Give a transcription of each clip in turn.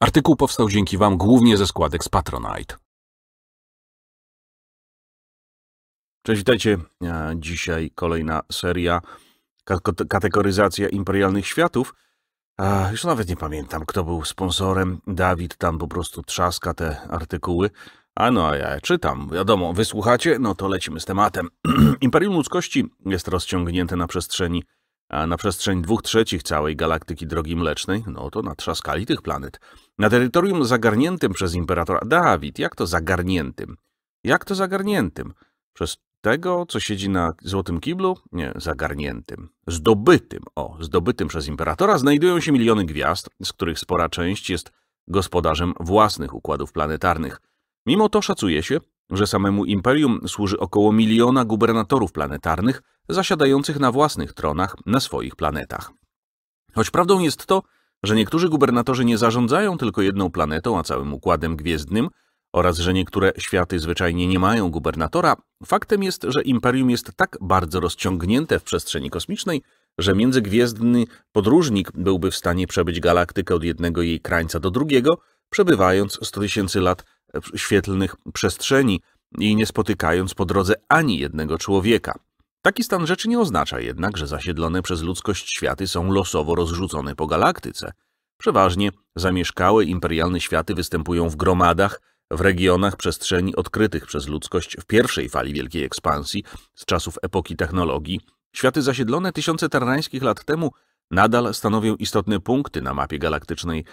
Artykuł powstał dzięki Wam głównie ze składek z Patronite. Cześć, witajcie. E, dzisiaj kolejna seria kategoryzacja imperialnych światów. E, już nawet nie pamiętam, kto był sponsorem. Dawid tam po prostu trzaska te artykuły. A no, a ja czytam. Wiadomo, wysłuchacie? No to lecimy z tematem. Imperium Ludzkości jest rozciągnięte na przestrzeni a na przestrzeń dwóch trzecich całej galaktyki Drogi Mlecznej, no to natrzaskali tych planet. Na terytorium zagarniętym przez imperatora... Dawid, jak to zagarniętym? Jak to zagarniętym? Przez tego, co siedzi na złotym kiblu? Nie, zagarniętym. Zdobytym, o, zdobytym przez imperatora znajdują się miliony gwiazd, z których spora część jest gospodarzem własnych układów planetarnych. Mimo to szacuje się, że samemu imperium służy około miliona gubernatorów planetarnych zasiadających na własnych tronach na swoich planetach. Choć prawdą jest to, że niektórzy gubernatorzy nie zarządzają tylko jedną planetą, a całym układem gwiezdnym, oraz że niektóre światy zwyczajnie nie mają gubernatora, faktem jest, że imperium jest tak bardzo rozciągnięte w przestrzeni kosmicznej, że międzygwiezdny podróżnik byłby w stanie przebyć galaktykę od jednego jej krańca do drugiego, przebywając 100 tysięcy lat świetlnych przestrzeni i nie spotykając po drodze ani jednego człowieka. Taki stan rzeczy nie oznacza jednak, że zasiedlone przez ludzkość światy są losowo rozrzucone po galaktyce. Przeważnie zamieszkałe imperialne światy występują w gromadach, w regionach przestrzeni odkrytych przez ludzkość w pierwszej fali wielkiej ekspansji z czasów epoki technologii. Światy zasiedlone tysiące terrańskich lat temu Nadal stanowią istotne punkty na mapie galaktycznej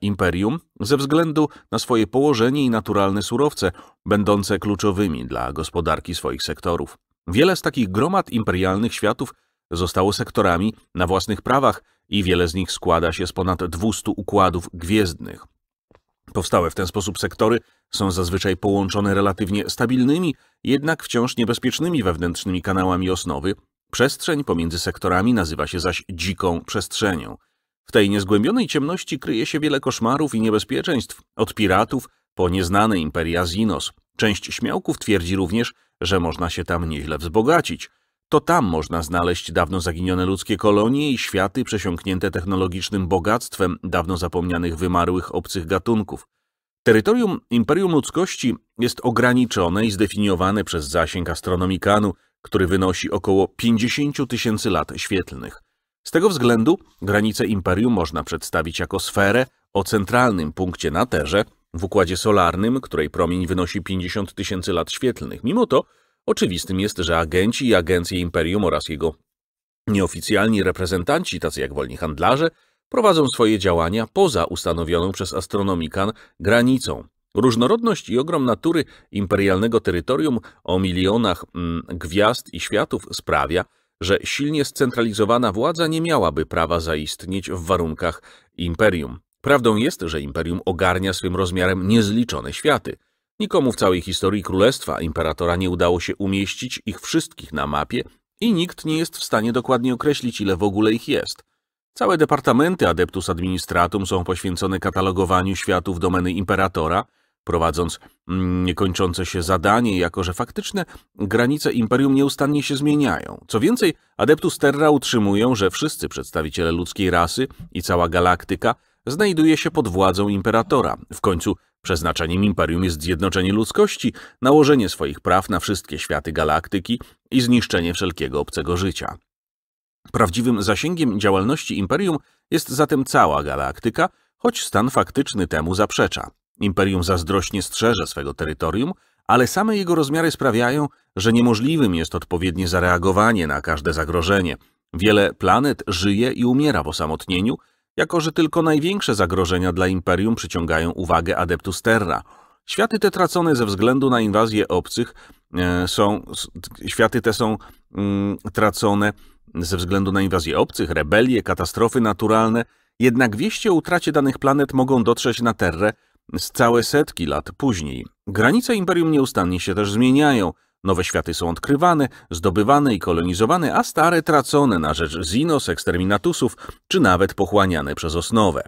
Imperium ze względu na swoje położenie i naturalne surowce, będące kluczowymi dla gospodarki swoich sektorów. Wiele z takich gromad imperialnych światów zostało sektorami na własnych prawach i wiele z nich składa się z ponad 200 układów gwiezdnych. Powstałe w ten sposób sektory są zazwyczaj połączone relatywnie stabilnymi, jednak wciąż niebezpiecznymi wewnętrznymi kanałami osnowy, Przestrzeń pomiędzy sektorami nazywa się zaś dziką przestrzenią. W tej niezgłębionej ciemności kryje się wiele koszmarów i niebezpieczeństw, od piratów po nieznane imperia Zinos. Część śmiałków twierdzi również, że można się tam nieźle wzbogacić. To tam można znaleźć dawno zaginione ludzkie kolonie i światy przesiąknięte technologicznym bogactwem dawno zapomnianych wymarłych obcych gatunków. Terytorium Imperium Ludzkości jest ograniczone i zdefiniowane przez zasięg astronomikanu – który wynosi około 50 tysięcy lat świetlnych. Z tego względu granice imperium można przedstawić jako sferę o centralnym punkcie na Terze, w Układzie Solarnym, której promień wynosi 50 tysięcy lat świetlnych. Mimo to oczywistym jest, że agenci i agencje imperium oraz jego nieoficjalni reprezentanci, tacy jak wolni handlarze, prowadzą swoje działania poza ustanowioną przez astronomikan granicą. Różnorodność i ogrom natury imperialnego terytorium o milionach mm, gwiazd i światów sprawia, że silnie scentralizowana władza nie miałaby prawa zaistnieć w warunkach imperium. Prawdą jest, że imperium ogarnia swym rozmiarem niezliczone światy. Nikomu w całej historii królestwa imperatora nie udało się umieścić ich wszystkich na mapie i nikt nie jest w stanie dokładnie określić, ile w ogóle ich jest. Całe departamenty Adeptus Administratum są poświęcone katalogowaniu światów domeny imperatora – prowadząc mm, niekończące się zadanie, jako że faktyczne granice imperium nieustannie się zmieniają. Co więcej, adeptus Terra utrzymują, że wszyscy przedstawiciele ludzkiej rasy i cała galaktyka znajduje się pod władzą imperatora. W końcu przeznaczeniem imperium jest zjednoczenie ludzkości, nałożenie swoich praw na wszystkie światy galaktyki i zniszczenie wszelkiego obcego życia. Prawdziwym zasięgiem działalności imperium jest zatem cała galaktyka, choć stan faktyczny temu zaprzecza. Imperium zazdrośnie strzeże swego terytorium, ale same jego rozmiary sprawiają, że niemożliwym jest odpowiednie zareagowanie na każde zagrożenie. Wiele planet żyje i umiera w osamotnieniu, jako że tylko największe zagrożenia dla Imperium przyciągają uwagę adeptus Terra. Światy te tracone ze względu na inwazję obcych e, są, światy te są mm, tracone ze względu na inwazję obcych, rebelie, katastrofy naturalne, jednak wieści o utracie danych planet mogą dotrzeć na Terrę, z całe setki lat później. Granice imperium nieustannie się też zmieniają. Nowe światy są odkrywane, zdobywane i kolonizowane, a stare tracone na rzecz Zinos, eksterminatusów, czy nawet pochłaniane przez osnowę.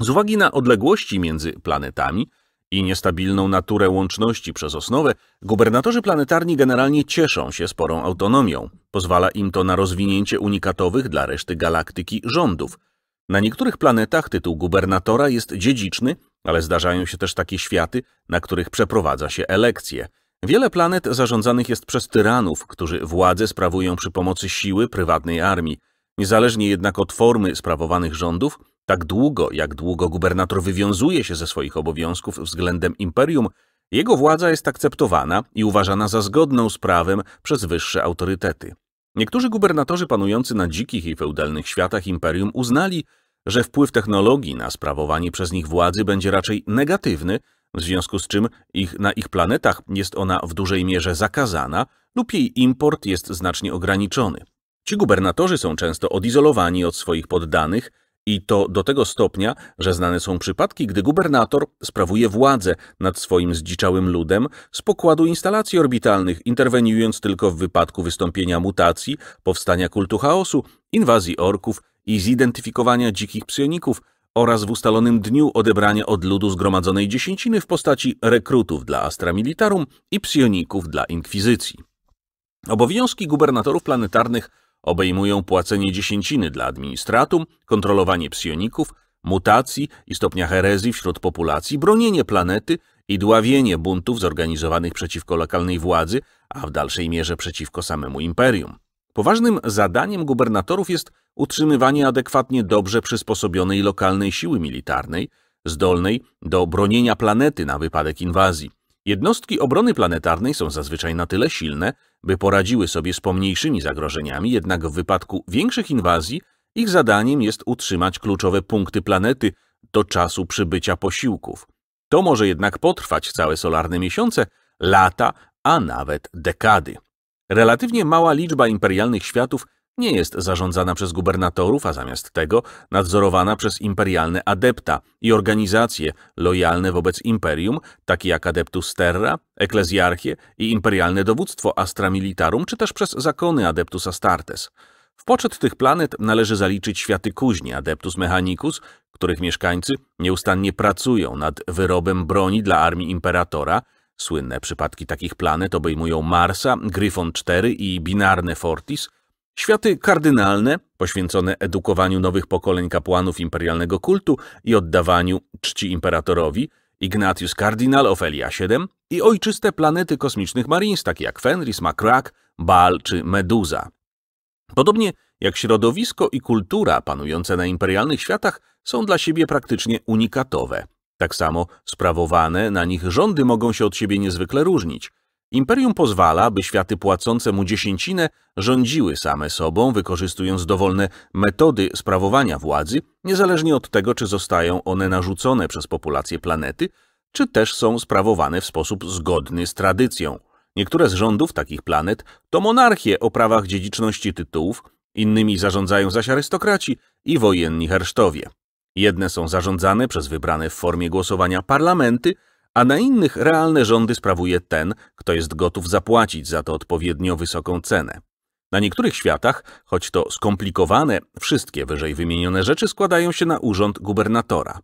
Z uwagi na odległości między planetami i niestabilną naturę łączności przez osnowę, gubernatorzy planetarni generalnie cieszą się sporą autonomią. Pozwala im to na rozwinięcie unikatowych dla reszty galaktyki rządów – na niektórych planetach tytuł gubernatora jest dziedziczny, ale zdarzają się też takie światy, na których przeprowadza się elekcje. Wiele planet zarządzanych jest przez tyranów, którzy władzę sprawują przy pomocy siły prywatnej armii. Niezależnie jednak od formy sprawowanych rządów, tak długo jak długo gubernator wywiązuje się ze swoich obowiązków względem imperium, jego władza jest akceptowana i uważana za zgodną z prawem przez wyższe autorytety. Niektórzy gubernatorzy panujący na dzikich i feudalnych światach imperium uznali, że wpływ technologii na sprawowanie przez nich władzy będzie raczej negatywny, w związku z czym ich, na ich planetach jest ona w dużej mierze zakazana lub jej import jest znacznie ograniczony. Ci gubernatorzy są często odizolowani od swoich poddanych, i to do tego stopnia, że znane są przypadki, gdy gubernator sprawuje władzę nad swoim zdziczałym ludem z pokładu instalacji orbitalnych, interweniując tylko w wypadku wystąpienia mutacji, powstania kultu chaosu, inwazji orków i zidentyfikowania dzikich psioników oraz w ustalonym dniu odebrania od ludu zgromadzonej dziesięciny w postaci rekrutów dla Astra Militarum i psioników dla Inkwizycji. Obowiązki gubernatorów planetarnych – obejmują płacenie dziesięciny dla administratum, kontrolowanie psioników, mutacji i stopnia herezji wśród populacji, bronienie planety i dławienie buntów zorganizowanych przeciwko lokalnej władzy, a w dalszej mierze przeciwko samemu imperium. Poważnym zadaniem gubernatorów jest utrzymywanie adekwatnie dobrze przysposobionej lokalnej siły militarnej, zdolnej do bronienia planety na wypadek inwazji. Jednostki obrony planetarnej są zazwyczaj na tyle silne, by poradziły sobie z pomniejszymi zagrożeniami, jednak w wypadku większych inwazji ich zadaniem jest utrzymać kluczowe punkty planety do czasu przybycia posiłków. To może jednak potrwać całe solarne miesiące, lata, a nawet dekady. Relatywnie mała liczba imperialnych światów nie jest zarządzana przez gubernatorów, a zamiast tego nadzorowana przez imperialne adepta i organizacje lojalne wobec imperium, takie jak Adeptus Terra, Eklezjarchie i imperialne dowództwo Astra Militarum, czy też przez zakony Adeptus Astartes. W poczet tych planet należy zaliczyć światy kuźni Adeptus Mechanicus, których mieszkańcy nieustannie pracują nad wyrobem broni dla armii imperatora, Słynne przypadki takich planet obejmują Marsa, Gryfon 4 i binarne Fortis – Światy kardynalne, poświęcone edukowaniu nowych pokoleń kapłanów imperialnego kultu i oddawaniu czci imperatorowi, Ignatius Cardinal Ofelia VII i ojczyste planety kosmicznych Marines, takie jak Fenris, Makrak, Baal czy Meduza. Podobnie jak środowisko i kultura panujące na imperialnych światach są dla siebie praktycznie unikatowe. Tak samo sprawowane na nich rządy mogą się od siebie niezwykle różnić – Imperium pozwala, by światy płacące mu dziesięcinę rządziły same sobą, wykorzystując dowolne metody sprawowania władzy, niezależnie od tego, czy zostają one narzucone przez populację planety, czy też są sprawowane w sposób zgodny z tradycją. Niektóre z rządów takich planet to monarchie o prawach dziedziczności tytułów, innymi zarządzają zaś arystokraci i wojenni hersztowie. Jedne są zarządzane przez wybrane w formie głosowania parlamenty, a na innych realne rządy sprawuje ten, kto jest gotów zapłacić za to odpowiednio wysoką cenę. Na niektórych światach, choć to skomplikowane, wszystkie wyżej wymienione rzeczy składają się na urząd gubernatora.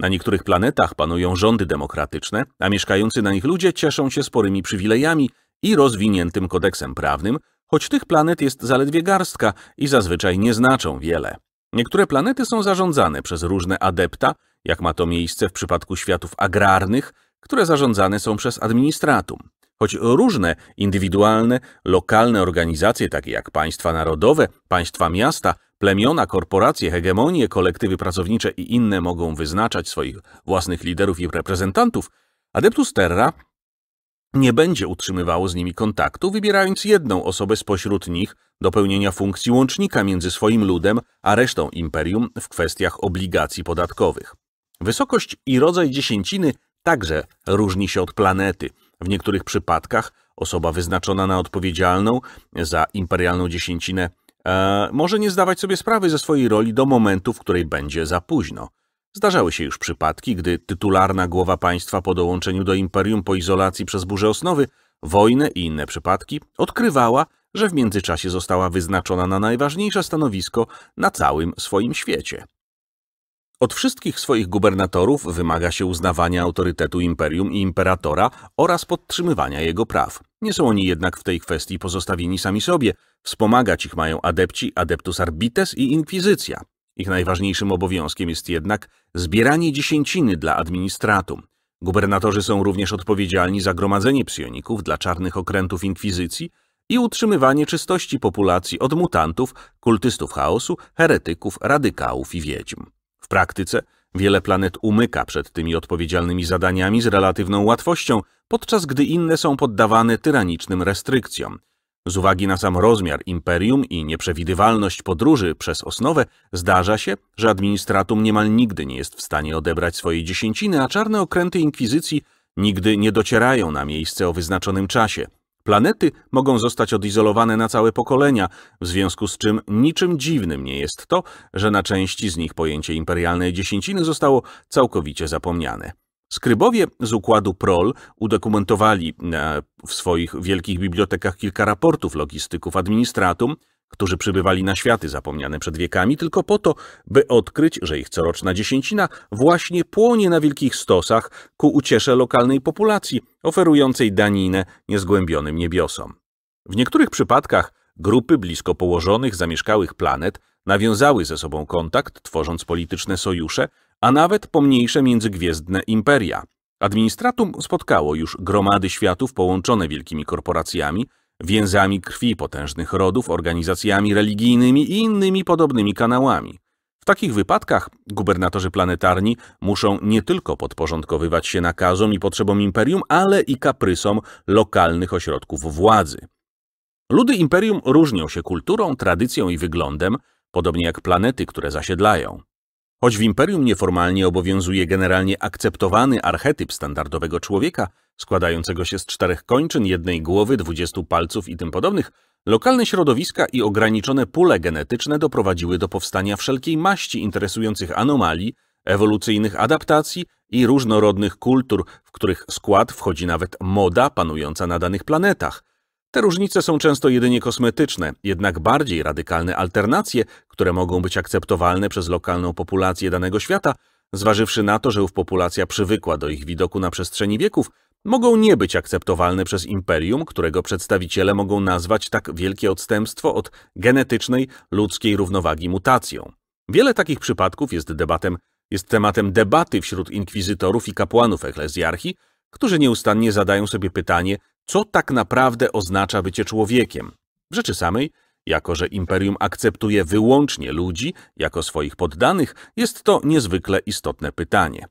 Na niektórych planetach panują rządy demokratyczne, a mieszkający na nich ludzie cieszą się sporymi przywilejami i rozwiniętym kodeksem prawnym, choć tych planet jest zaledwie garstka i zazwyczaj nie znaczą wiele. Niektóre planety są zarządzane przez różne adepta, jak ma to miejsce w przypadku światów agrarnych, które zarządzane są przez administratum. Choć różne indywidualne, lokalne organizacje, takie jak państwa narodowe, państwa miasta, plemiona, korporacje, hegemonie, kolektywy pracownicze i inne mogą wyznaczać swoich własnych liderów i reprezentantów, Adeptus Terra nie będzie utrzymywało z nimi kontaktu, wybierając jedną osobę spośród nich do pełnienia funkcji łącznika między swoim ludem a resztą imperium w kwestiach obligacji podatkowych. Wysokość i rodzaj dziesięciny także różni się od planety. W niektórych przypadkach osoba wyznaczona na odpowiedzialną za imperialną dziesięcinę e, może nie zdawać sobie sprawy ze swojej roli do momentu, w której będzie za późno. Zdarzały się już przypadki, gdy tytularna głowa państwa po dołączeniu do imperium po izolacji przez burzę osnowy, wojnę i inne przypadki odkrywała, że w międzyczasie została wyznaczona na najważniejsze stanowisko na całym swoim świecie. Od wszystkich swoich gubernatorów wymaga się uznawania autorytetu imperium i imperatora oraz podtrzymywania jego praw. Nie są oni jednak w tej kwestii pozostawieni sami sobie. Wspomagać ich mają adepci, adeptus arbites i inkwizycja. Ich najważniejszym obowiązkiem jest jednak zbieranie dziesięciny dla administratum. Gubernatorzy są również odpowiedzialni za gromadzenie psioników dla czarnych okrętów inkwizycji i utrzymywanie czystości populacji od mutantów, kultystów chaosu, heretyków, radykałów i wiedźm. W praktyce wiele planet umyka przed tymi odpowiedzialnymi zadaniami z relatywną łatwością, podczas gdy inne są poddawane tyranicznym restrykcjom. Z uwagi na sam rozmiar imperium i nieprzewidywalność podróży przez osnowę, zdarza się, że administratum niemal nigdy nie jest w stanie odebrać swojej dziesięciny, a czarne okręty inkwizycji nigdy nie docierają na miejsce o wyznaczonym czasie – Planety mogą zostać odizolowane na całe pokolenia, w związku z czym niczym dziwnym nie jest to, że na części z nich pojęcie imperialnej dziesięciny zostało całkowicie zapomniane. Skrybowie z układu PROL udokumentowali e, w swoich wielkich bibliotekach kilka raportów logistyków administratum, którzy przybywali na światy zapomniane przed wiekami tylko po to, by odkryć, że ich coroczna dziesięcina właśnie płonie na wielkich stosach ku uciesze lokalnej populacji, oferującej daninę niezgłębionym niebiosom. W niektórych przypadkach grupy blisko położonych, zamieszkałych planet nawiązały ze sobą kontakt, tworząc polityczne sojusze, a nawet pomniejsze międzygwiezdne imperia. Administratum spotkało już gromady światów połączone wielkimi korporacjami, więzami krwi potężnych rodów, organizacjami religijnymi i innymi podobnymi kanałami. W takich wypadkach gubernatorzy planetarni muszą nie tylko podporządkowywać się nakazom i potrzebom imperium, ale i kaprysom lokalnych ośrodków władzy. Ludy imperium różnią się kulturą, tradycją i wyglądem, podobnie jak planety, które zasiedlają. Choć w imperium nieformalnie obowiązuje generalnie akceptowany archetyp standardowego człowieka, składającego się z czterech kończyn, jednej głowy, dwudziestu palców i tym podobnych, lokalne środowiska i ograniczone pule genetyczne doprowadziły do powstania wszelkiej maści interesujących anomalii, ewolucyjnych adaptacji i różnorodnych kultur, w których skład wchodzi nawet moda panująca na danych planetach. Te różnice są często jedynie kosmetyczne, jednak bardziej radykalne alternacje, które mogą być akceptowalne przez lokalną populację danego świata, zważywszy na to, że ów populacja przywykła do ich widoku na przestrzeni wieków, mogą nie być akceptowalne przez imperium, którego przedstawiciele mogą nazwać tak wielkie odstępstwo od genetycznej ludzkiej równowagi mutacją. Wiele takich przypadków jest debatem, jest tematem debaty wśród inkwizytorów i kapłanów eklezjarchii, którzy nieustannie zadają sobie pytanie, co tak naprawdę oznacza bycie człowiekiem. W rzeczy samej, jako że imperium akceptuje wyłącznie ludzi jako swoich poddanych, jest to niezwykle istotne pytanie.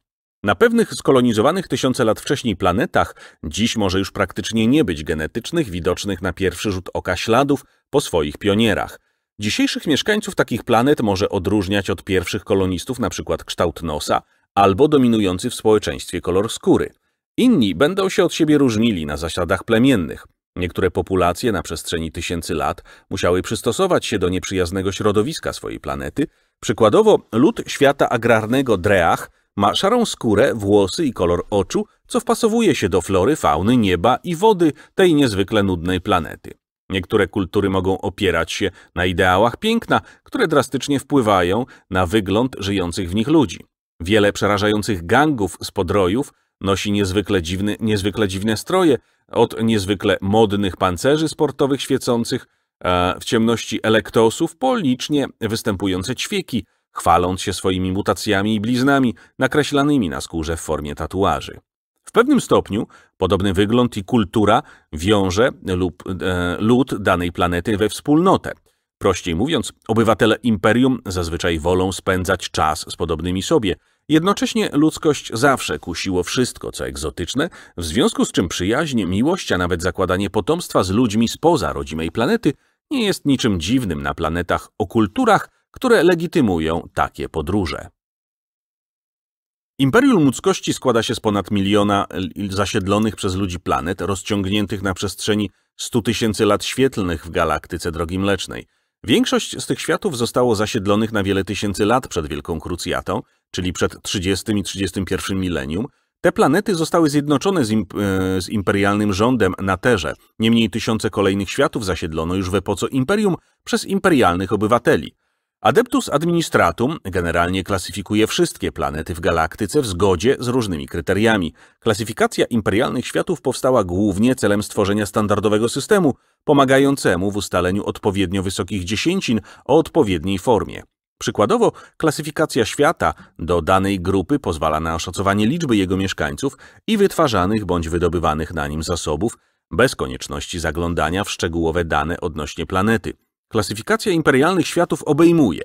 Na pewnych skolonizowanych tysiące lat wcześniej planetach dziś może już praktycznie nie być genetycznych, widocznych na pierwszy rzut oka śladów po swoich pionierach. Dzisiejszych mieszkańców takich planet może odróżniać od pierwszych kolonistów np. kształt nosa albo dominujący w społeczeństwie kolor skóry. Inni będą się od siebie różnili na zasadach plemiennych. Niektóre populacje na przestrzeni tysięcy lat musiały przystosować się do nieprzyjaznego środowiska swojej planety. Przykładowo lud świata agrarnego Dreach ma szarą skórę, włosy i kolor oczu, co wpasowuje się do flory, fauny, nieba i wody tej niezwykle nudnej planety. Niektóre kultury mogą opierać się na ideałach piękna, które drastycznie wpływają na wygląd żyjących w nich ludzi. Wiele przerażających gangów z podrojów nosi niezwykle, dziwny, niezwykle dziwne stroje, od niezwykle modnych pancerzy sportowych świecących, e, w ciemności elektosów po licznie występujące ćwieki, chwaląc się swoimi mutacjami i bliznami nakreślanymi na skórze w formie tatuaży. W pewnym stopniu podobny wygląd i kultura wiąże lub, e, lud danej planety we wspólnotę. Prościej mówiąc, obywatele imperium zazwyczaj wolą spędzać czas z podobnymi sobie. Jednocześnie ludzkość zawsze kusiło wszystko, co egzotyczne, w związku z czym przyjaźń, miłość, a nawet zakładanie potomstwa z ludźmi spoza rodzimej planety nie jest niczym dziwnym na planetach o kulturach, które legitymują takie podróże. Imperium ludzkości składa się z ponad miliona zasiedlonych przez ludzi planet rozciągniętych na przestrzeni 100 tysięcy lat świetlnych w galaktyce Drogi Mlecznej. Większość z tych światów zostało zasiedlonych na wiele tysięcy lat przed Wielką Krucjatą, czyli przed 30 i 31 milenium. Te planety zostały zjednoczone z, imp e, z imperialnym rządem na Terze. Niemniej tysiące kolejnych światów zasiedlono już w epoce Imperium przez imperialnych obywateli. Adeptus Administratum generalnie klasyfikuje wszystkie planety w galaktyce w zgodzie z różnymi kryteriami. Klasyfikacja imperialnych światów powstała głównie celem stworzenia standardowego systemu, pomagającemu w ustaleniu odpowiednio wysokich dziesięcin o odpowiedniej formie. Przykładowo, klasyfikacja świata do danej grupy pozwala na oszacowanie liczby jego mieszkańców i wytwarzanych bądź wydobywanych na nim zasobów, bez konieczności zaglądania w szczegółowe dane odnośnie planety. Klasyfikacja imperialnych światów obejmuje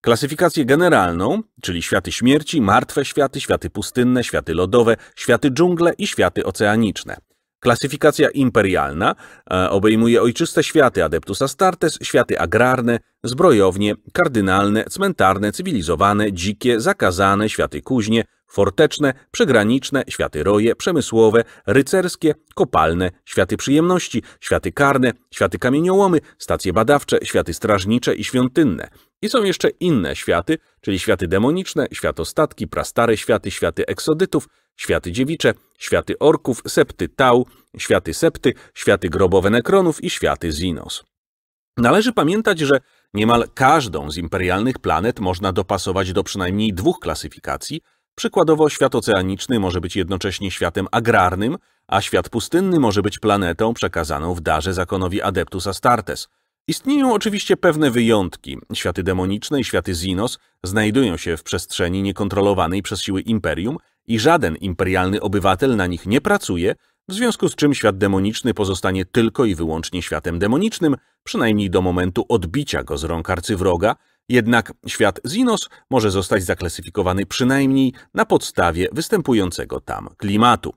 klasyfikację generalną, czyli światy śmierci, martwe światy, światy pustynne, światy lodowe, światy dżungle i światy oceaniczne. Klasyfikacja imperialna e, obejmuje ojczyste światy Adeptus Astartes, światy agrarne, zbrojownie, kardynalne, cmentarne, cywilizowane, dzikie, zakazane, światy kuźnie, forteczne, przygraniczne, światy roje, przemysłowe, rycerskie, kopalne, światy przyjemności, światy karne, światy kamieniołomy, stacje badawcze, światy strażnicze i świątynne, i są jeszcze inne światy, czyli światy demoniczne, światostatki, prastare światy, światy eksodytów, światy dziewicze, światy orków, septy tau, światy septy, światy grobowe nekronów i światy zinos. Należy pamiętać, że niemal każdą z imperialnych planet można dopasować do przynajmniej dwóch klasyfikacji. Przykładowo świat oceaniczny może być jednocześnie światem agrarnym, a świat pustynny może być planetą przekazaną w darze zakonowi Adeptus Astartes – Istnieją oczywiście pewne wyjątki. Światy demoniczne i światy Zinos znajdują się w przestrzeni niekontrolowanej przez siły imperium i żaden imperialny obywatel na nich nie pracuje, w związku z czym świat demoniczny pozostanie tylko i wyłącznie światem demonicznym, przynajmniej do momentu odbicia go z rąk arcywroga, jednak świat Zinos może zostać zaklasyfikowany przynajmniej na podstawie występującego tam klimatu.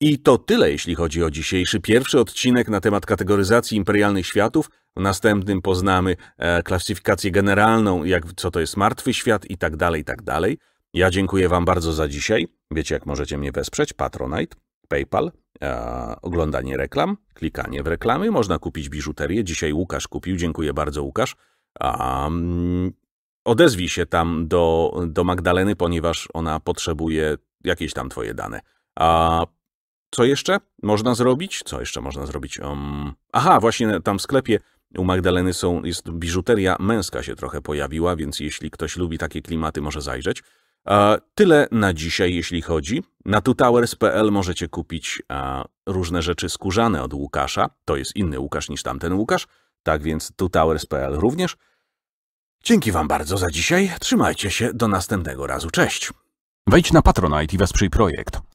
I to tyle, jeśli chodzi o dzisiejszy pierwszy odcinek na temat kategoryzacji imperialnych światów. W następnym poznamy e, klasyfikację generalną, jak, co to jest martwy świat i tak dalej, i tak dalej. Ja dziękuję Wam bardzo za dzisiaj. Wiecie, jak możecie mnie wesprzeć? Patronite, PayPal, e, oglądanie reklam, klikanie w reklamy. Można kupić biżuterię. Dzisiaj Łukasz kupił. Dziękuję bardzo, Łukasz. odezwij się tam do, do Magdaleny, ponieważ ona potrzebuje jakieś tam Twoje dane. A co jeszcze można zrobić? Co jeszcze można zrobić? Um, aha, właśnie tam w sklepie u Magdaleny są, jest biżuteria męska się trochę pojawiła, więc jeśli ktoś lubi takie klimaty, może zajrzeć. E, tyle na dzisiaj, jeśli chodzi. Na tutowers.pl możecie kupić e, różne rzeczy skórzane od Łukasza. To jest inny Łukasz niż tamten Łukasz, tak więc tutowers.pl również. Dzięki Wam bardzo za dzisiaj. Trzymajcie się. Do następnego razu. Cześć. Wejdź na Patronite i wesprzyj projekt.